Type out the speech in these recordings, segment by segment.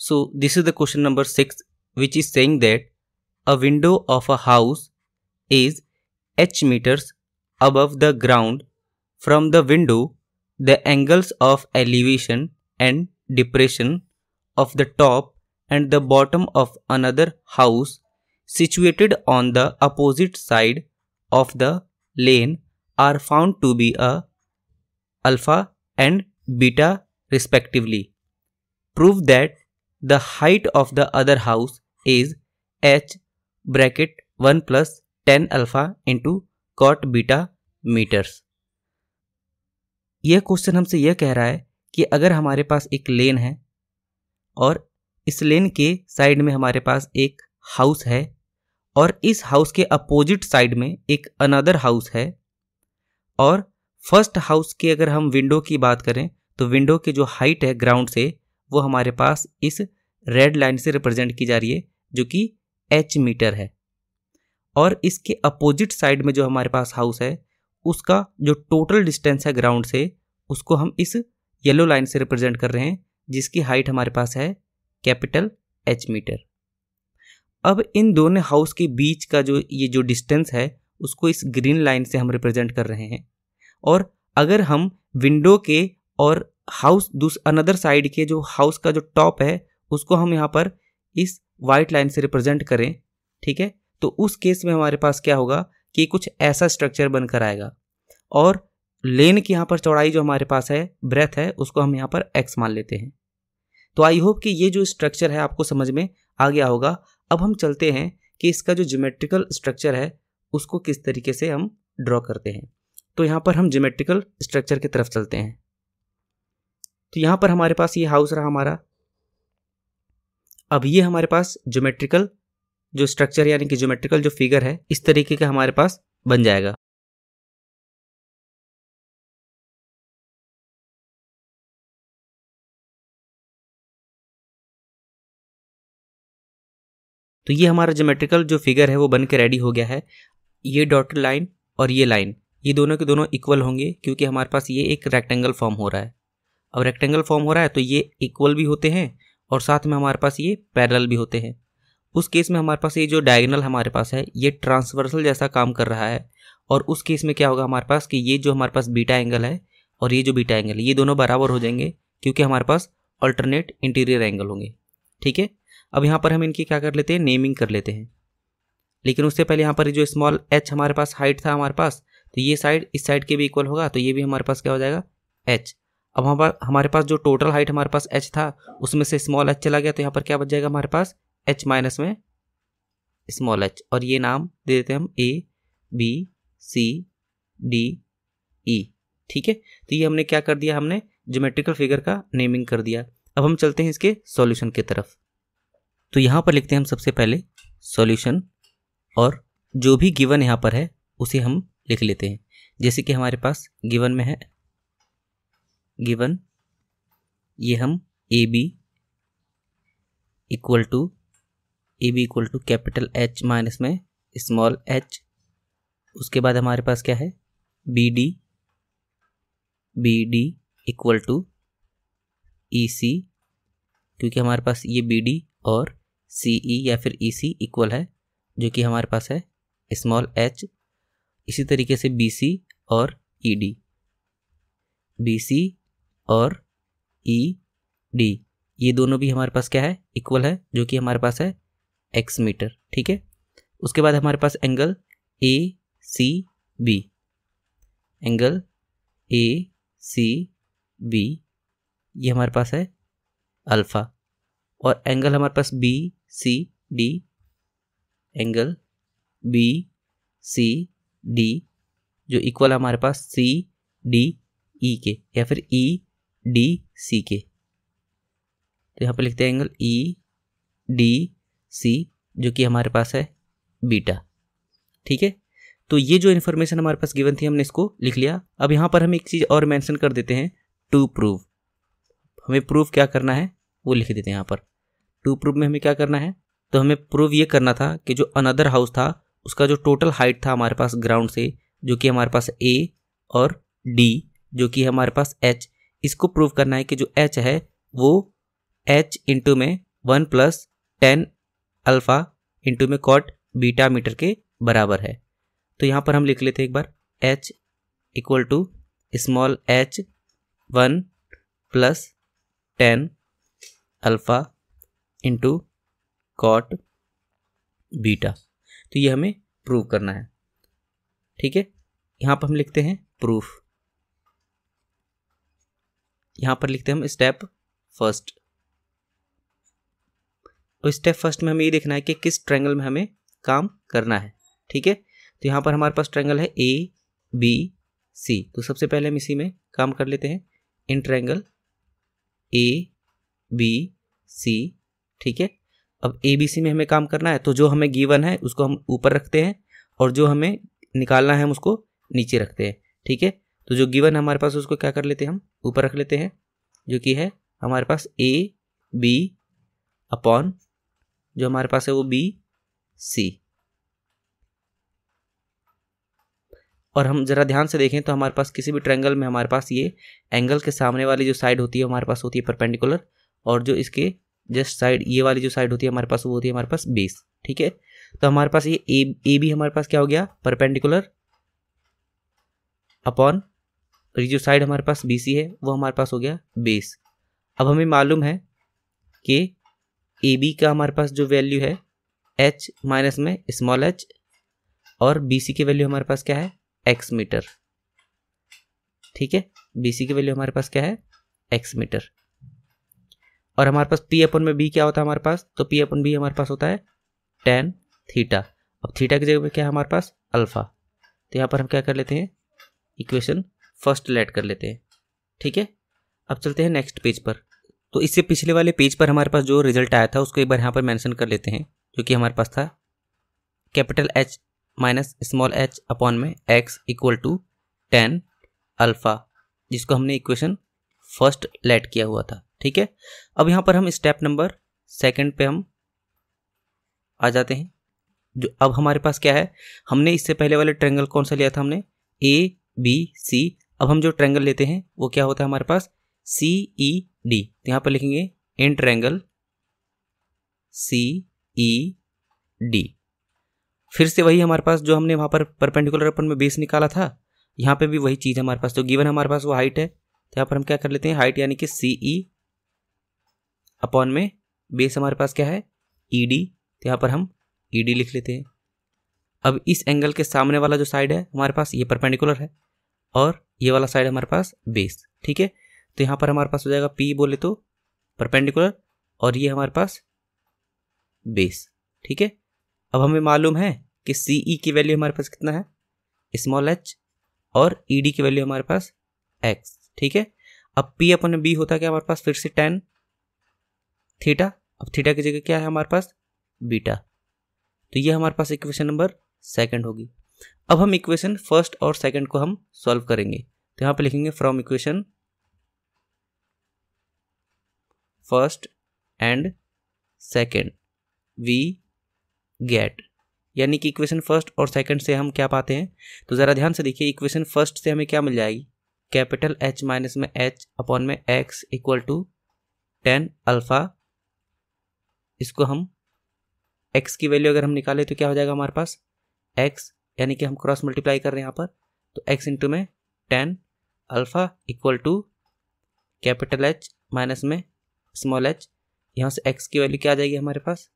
So this is the question number 6 which is saying that a window of a house is h meters above the ground. From the window, the angles of elevation and depression of the top and the bottom of another house situated on the opposite side of the lane are found to be a alpha and beta respectively. Prove that the height of the other house is h bracket 1 plus 10 alpha into cot beta meters. यह question हमसे यह कह रहा है कि अगर हमारे पास एक लेन है और इस लेन के साइड में हमारे पास एक हाउस है और इस हाउस के अपोजिट साइड में एक अनदर हाउस है और फर्स्ट हाउस के अगर हम विंडो की बात करें तो विंडो की जो हाइट है ग्राउंड से वो हमारे पास इस रेड लाइन से रिप्रेजेंट की जा रही है जो कि एच मीटर है और इसके अपोजिट साइड में जो हमारे पास हाउस है उसका जो टोटल डिस्टेंस है ग्राउंड से उसको हम इस येलो लाइन से रिप्रेजेंट कर रहे हैं जिसकी हाइट हमारे पास है कैपिटल एच मीटर अब इन दोनों हाउस के बीच का जो ये जो डिस्टेंस है उसको इस ग्रीन लाइन से हम रिप्रेजेंट कर रहे हैं और अगर हम विंडो के और हाउस दूस अनदर साइड के जो हाउस का जो टॉप है उसको हम यहाँ पर इस वाइट लाइन से रिप्रेजेंट करें ठीक है तो उस केस में हमारे पास क्या होगा कि कुछ ऐसा स्ट्रक्चर बनकर आएगा और लेन की यहाँ पर चौड़ाई जो हमारे पास है ब्रेथ है उसको हम यहाँ पर एक्स मान लेते हैं तो आई होप कि ये जो स्ट्रक्चर है आपको समझ में आ गया होगा अब हम चलते हैं कि इसका जो जोमेट्रिकल स्ट्रक्चर है उसको किस तरीके से हम ड्रॉ करते हैं तो यहाँ पर हम जोमेट्रिकल स्ट्रक्चर की तरफ चलते हैं तो यहां पर हमारे पास ये हाउस रहा हमारा अब ये हमारे पास ज्योमेट्रिकल जो स्ट्रक्चर यानी कि ज्योमेट्रिकल जो फिगर है इस तरीके का हमारे पास बन जाएगा तो ये हमारा ज्योमेट्रिकल जो फिगर है वो बन के रेडी हो गया है ये डॉटेड लाइन और ये लाइन ये दोनों के दोनों इक्वल होंगे क्योंकि हमारे पास ये एक रेक्टेंगल फॉर्म हो रहा है अब रेक्टेंगल फॉर्म हो रहा है तो ये इक्वल भी होते हैं और साथ में हमारे पास ये पैरल भी होते हैं उस केस में हमारे पास ये जो डायगनल हमारे पास है ये ट्रांसवर्सल जैसा काम कर रहा है और उस केस में क्या होगा हमारे पास कि ये जो हमारे पास बीटा एंगल है और ये जो बीटा एंगल ये दोनों बराबर हो जाएंगे क्योंकि हमारे पास अल्टरनेट इंटीरियर एंगल होंगे ठीक है अब यहाँ पर हम इनकी क्या कर लेते हैं नेमिंग कर लेते हैं लेकिन उससे पहले यहाँ पर जो स्मॉल एच हमारे पास हाइट था हमारे पास तो ये साइड इस साइड के भी इक्वल होगा तो ये भी हमारे पास क्या हो जाएगा एच अब हम हमारे पास जो टोटल हाइट हमारे पास एच था उसमें से स्मॉल एच चला गया तो यहाँ पर क्या बच जाएगा हमारे पास एच माइनस में स्मॉल एच और ये नाम दे देते हैं हम A B C D E ठीक है तो ये हमने क्या कर दिया हमने जोमेट्रिकल फिगर का नेमिंग कर दिया अब हम चलते हैं इसके सॉल्यूशन की तरफ तो यहाँ पर लिखते हैं हम सबसे पहले सॉल्यूशन और जो भी गिवन यहाँ पर है उसे हम लिख लेते हैं जैसे कि हमारे पास गिवन में है गिवन ये हम A B equal to A B equal to capital H minus में स्मॉल एच उसके बाद हमारे पास क्या है B D B D equal to E C क्योंकि हमारे पास ये बी डी और सी ई e या फिर ई सी इक्वल है जो कि हमारे पास है स्मॉल एच इसी तरीके से बी सी और ई डी बी सी और ई e, डी ये दोनों भी हमारे पास क्या है इक्वल है जो कि हमारे पास है एक्स मीटर ठीक है उसके बाद हमारे पास angle A C B angle A C B ये हमारे पास है अल्फ़ा और एंगल हमारे पास B C D angle B C D जो इक्वल हमारे पास सी डी ई के या फिर ई e, डी सी के तो यहाँ पे लिखते हैं एंगल ई डी सी जो कि हमारे पास है बीटा ठीक है तो ये जो इन्फॉर्मेशन हमारे पास गिवन थी हमने इसको लिख लिया अब यहाँ पर हम एक चीज़ और मेंशन कर देते हैं टू प्रूव हमें प्रूव क्या करना है वो लिख देते हैं यहाँ पर टू प्रूव में हमें क्या करना है तो हमें प्रूव ये करना था कि जो अनदर हाउस था उसका जो टोटल हाइट था हमारे पास ग्राउंड से जो कि हमारे पास ए और डी जो कि हमारे पास एच इसको प्रूव करना है कि जो एच है वो एच इंटू में one plus ten alpha into में कॉट बीटा मीटर के बराबर है तो यहाँ पर हम लिख लेते हैं एक बार H equal to small H one plus ten alpha into cot beta तो ये हमें प्रूव करना है ठीक है यहाँ पर हम लिखते हैं प्रूफ यहाँ पर लिखते हैं हम स्टेप फर्स्ट और स्टेप फर्स्ट में हमें ये देखना है कि किस ट्रैंगल में हमें काम करना है ठीक है तो यहाँ पर हमारे पास ट्रैंगल है ए बी सी तो सबसे पहले हम इसी में काम कर लेते हैं in triangle A B C ठीक है अब ए बी सी में हमें काम करना है तो जो हमें गिवन है उसको हम ऊपर रखते हैं और जो हमें निकालना है हम उसको नीचे रखते हैं ठीक है तो जो गिवन हमारे पास उसको क्या कर लेते हैं हम ऊपर रख लेते हैं जो कि है हमारे पास ए बी अपॉन जो हमारे पास है वो बी सी और हम ज़रा ध्यान से देखें तो हमारे पास किसी भी ट्रेंगल में हमारे पास ये एंगल के सामने वाली जो साइड होती है हमारे पास होती है परपेंडिकुलर और जो इसके जस्ट साइड ये वाली जो साइड होती है हमारे पास वो होती है हमारे पास बेस ठीक है तो हमारे पास ये ए ए भी हमारे पास क्या हो गया परपेंडिकुलर अपॉन और ये जो साइड हमारे पास बी सी है वो हमारे पास हो गया बेस अब हमें मालूम है कि ए बी का हमारे पास जो वैल्यू है एच माइनस में स्मॉल एच और बी सी की वैल्यू हमारे पास क्या है एक्स मीटर ठीक है बी सी की वैल्यू हमारे पास क्या है एक्स मीटर और हमारे पास पी अपन में बी क्या होता है हमारे पास तो पी अपन बी हमारे पास होता है टेन थीटा अब थीटा की जगह पे क्या है हमारे पास अल्फ़ा तो यहाँ पर हम क्या कर लेते हैं इक्वेशन फर्स्ट लेट कर लेते हैं ठीक है अब चलते हैं नेक्स्ट पेज पर तो इससे पिछले वाले पेज पर हमारे पास जो रिजल्ट आया था उसको एक बार यहाँ पर मैंशन कर लेते हैं जो कि हमारे पास था capital H minus small H upon में x equal to ten alpha जिसको हमने इक्वेशन फर्स्ट लेट किया हुआ था ठीक है अब यहाँ पर हम स्टेप नंबर सेकंड पे हम आ जाते हैं जो अब हमारे पास क्या है हमने इससे पहले वाले ट्रेंगल कौन सा लिया था हमने ए बी सी अब हम जो ट्रैंगल लेते हैं वो क्या होता है हमारे पास सी ई डी यहाँ पर लिखेंगे in triangle C E D फिर से वही हमारे पास जो हमने वहाँ पर परपेंडिकुलर अपन में बेस निकाला था यहाँ पे भी वही चीज़ हमारे पास तो गिवन हमारे पास वो हाइट है तो यहाँ पर हम क्या कर लेते हैं हाइट यानी कि सी ई अपॉन में बेस हमारे पास क्या है ई e, डी तो यहाँ पर हम ई e, डी लिख लेते हैं अब इस एंगल के सामने वाला जो साइड है हमारे पास ये परपेंडिकुलर है और ये वाला साइड हमारे पास बेस ठीक है तो यहाँ पर हमारे पास हो जाएगा पी बोले तो परपेंडिकुलर और ये हमारे पास बेस ठीक है अब हमें मालूम है कि सी ई e की वैल्यू हमारे पास कितना है स्मॉल एच और ई e डी की वैल्यू हमारे पास एक्स ठीक है अब पी अपन बी होता क्या हमारे पास फिर से टेन थीटा अब थीटा की जगह क्या है हमारे पास बीटा तो ये हमारे पास इक्वेशन नंबर सेकंड होगी अब हम इक्वेशन फर्स्ट और सेकंड को हम सॉल्व करेंगे तो यहां पे लिखेंगे from equation first and second we get यानी कि इक्वेशन फर्स्ट और सेकंड से हम क्या पाते हैं तो ज़रा ध्यान से देखिए इक्वेशन फर्स्ट से हमें क्या मिल जाएगी कैपिटल एच माइनस में एच अपॉन में x equal to ten alpha इसको हम एक्स की वैल्यू अगर हम निकालें तो क्या हो जाएगा हमारे पास एक्स यानी कि हम क्रॉस मल्टीप्लाई कर रहे हैं यहाँ पर तो एक्स इंटू में tan alpha equal to capital H minus में स्मॉल एच यहाँ से एक्स की वैल्यू क्या आ जाएगी हमारे पास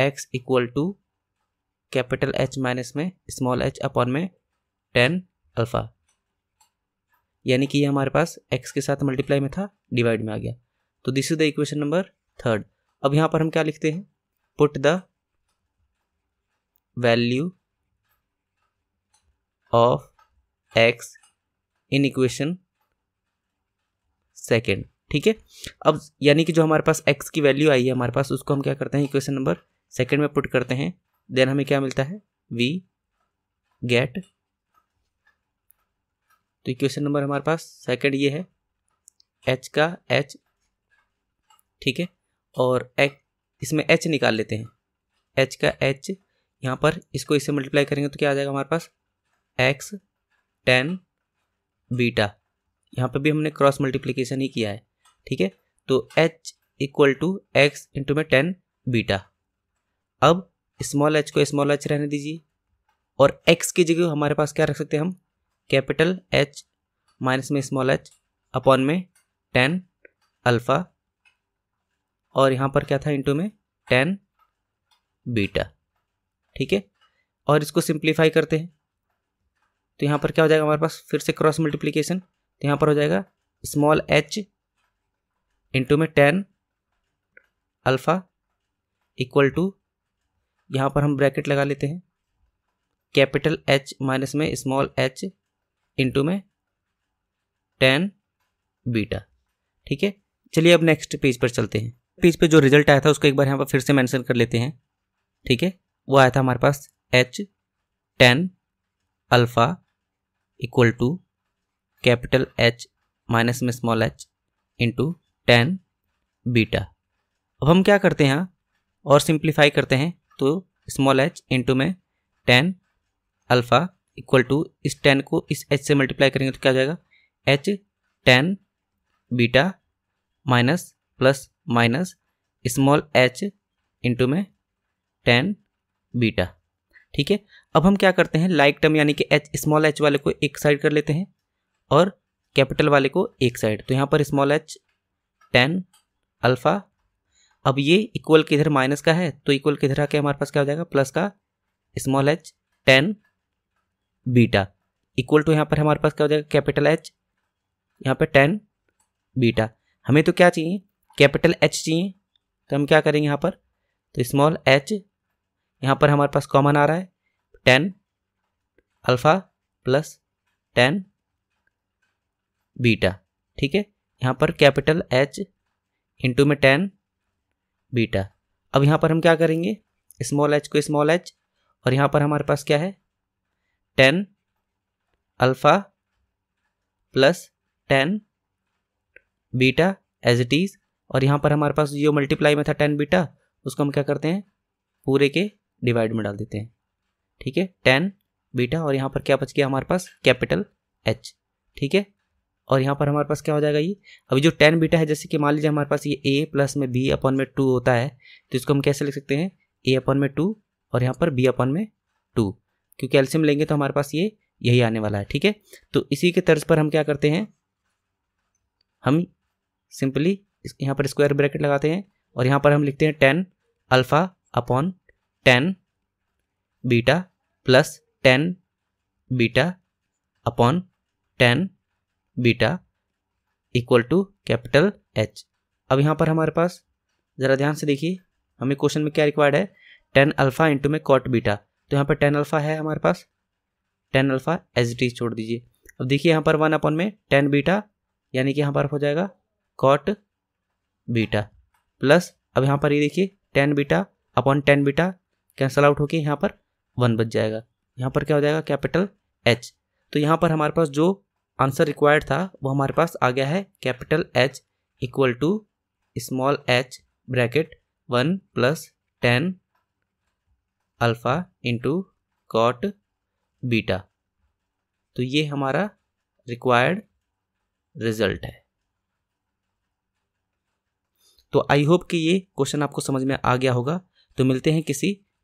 x equal to capital H minus में स्मॉल एच अपॉन में टेन अल्फ़ा यानी कि ये हमारे पास एक्स के साथ मल्टीप्लाई में था डिवाइड में आ गया तो this is the equation number third अब यहाँ पर हम क्या लिखते हैं put the value of x in equation second ठीक है अब यानी कि जो हमारे पास एक्स की वैल्यू आई है हमारे पास उसको हम क्या करते हैं इक्वेशन नंबर सेकेंड में पुट करते हैं देन हमें क्या मिलता है वी गेट तो इक्वेशन नंबर हमारे पास सेकेंड ये है एच का एच ठीक है और एच इसमें एच निकाल लेते हैं एच का एच यहाँ पर इसको इससे मल्टीप्लाई करेंगे तो क्या आ जाएगा हमारे पास एक्स टेन बीटा यहाँ पे भी हमने क्रॉस मल्टीप्लीकेशन ही किया है ठीक है तो H equal to x into में टेन बीटा अब स्मॉल एच को स्मॉल एच रहने दीजिए और एक्स की जगह हमारे पास क्या रख सकते हैं हम कैपिटल एच माइनस में स्मॉल एच अपॉन में टेन अल्फ़ा और यहाँ पर क्या था इंटू में टेन बीटा ठीक है और इसको सिंप्लीफाई करते हैं तो यहाँ पर क्या हो जाएगा हमारे पास फिर से क्रॉस मल्टीप्लीकेशन तो यहाँ पर हो जाएगा स्मॉल एच इंटू में टेन अल्फ़ा इक्वल टू यहाँ पर हम ब्रैकेट लगा लेते हैं कैपिटल एच माइनस में स्मॉल एच इंटू में टेन बीटा ठीक है चलिए अब नेक्स्ट पेज पर चलते हैं पेज पे जो रिजल्ट आया था उसको एक बार यहाँ पर फिर से मेंशन कर लेते हैं ठीक है वो आया था हमारे पास h tan alpha equal to capital H minus में small h into tan beta अब हम क्या करते हैं और सिंप्लीफाई करते हैं तो स्मॉल एच इंटू में टेन अल्फ़ा इक्वल टू इस टेन को इस एच से मल्टीप्लाई करेंगे तो क्या हो जाएगा h tan beta minus plus minus small h into में टेन बीटा ठीक है अब हम क्या करते हैं लाइक टर्म यानी कि एच स्मॉल एच वाले को एक साइड कर लेते हैं और कैपिटल वाले को एक साइड तो यहाँ पर स्मॉल एच टेन अल्फ़ा अब ये इक्वल किधर माइनस का है तो इक्वल किधर आके हमारे पास क्या हो जाएगा प्लस का small h tan beta equal to यहाँ पर हमारे पास क्या हो जाएगा कैपिटल एच यहाँ पर टेन बीटा हमें तो क्या चाहिए कैपिटल एच चाहिए तो हम क्या करेंगे यहाँ पर तो स्मॉल एच यहाँ पर हमारे पास कॉमन आ रहा है tan alpha plus tan beta ठीक है यहाँ पर कैपिटल एच इंटू में टेन बीटा अब यहाँ पर हम क्या करेंगे स्मॉल एच को स्मॉल एच और यहाँ पर हमारे पास क्या है tan alpha plus tan beta as it is और यहाँ पर हमारे पास जो मल्टीप्लाई में था टेन बीटा उसको हम क्या करते हैं पूरे के डिवाइड में डाल देते हैं ठीक है टेन बीटा और यहाँ पर क्या बच गया हमारे पास कैपिटल एच ठीक है और यहाँ पर हमारे पास क्या हो जाएगा ये अभी जो टेन बीटा है जैसे कि मान लीजिए हमारे पास ये ए प्लस में बी अपन में टू होता है तो इसको हम कैसे लिख सकते हैं ए अपन में टू और यहाँ पर बी अपन में टू क्योंकि एल्सियम लेंगे तो हमारे पास ये यही आने वाला है ठीक है तो इसी के तर्ज पर हम क्या करते हैं हम सिंपली यहाँ पर स्क्वायर ब्रैकेट लगाते हैं और यहाँ पर हम लिखते हैं tan alpha upon tan beta plus tan beta upon tan beta equal to capital H अब यहाँ पर हमारे पास ज़रा ध्यान से देखिए हमें क्वेश्चन में क्या रिक्वायर्ड है टेन अल्फ़ा इंटू में कॉट बीटा तो यहाँ पर टेन अल्फ़ा है हमारे पास टेन अल्फ़ा एच डी छोड़ दीजिए अब देखिए यहाँ पर वन अपॉन में टेन बीटा यानी कि यहाँ पर हो जाएगा कॉट बीटा प्लस अब यहाँ पर ये देखिए tan beta upon tan beta cancel out होके यहाँ पर वन बच जाएगा यहाँ पर क्या हो जाएगा कैपिटल एच तो यहाँ पर हमारे पास जो आंसर रिक्वायर्ड था वो हमारे पास आ गया है capital H equal to small h bracket one plus ten alpha into cot beta तो ये हमारा रिक्वायर्ड रिजल्ट है तो आई होप कि ये क्वेश्चन आपको समझ में आ गया होगा तो मिलते हैं किसी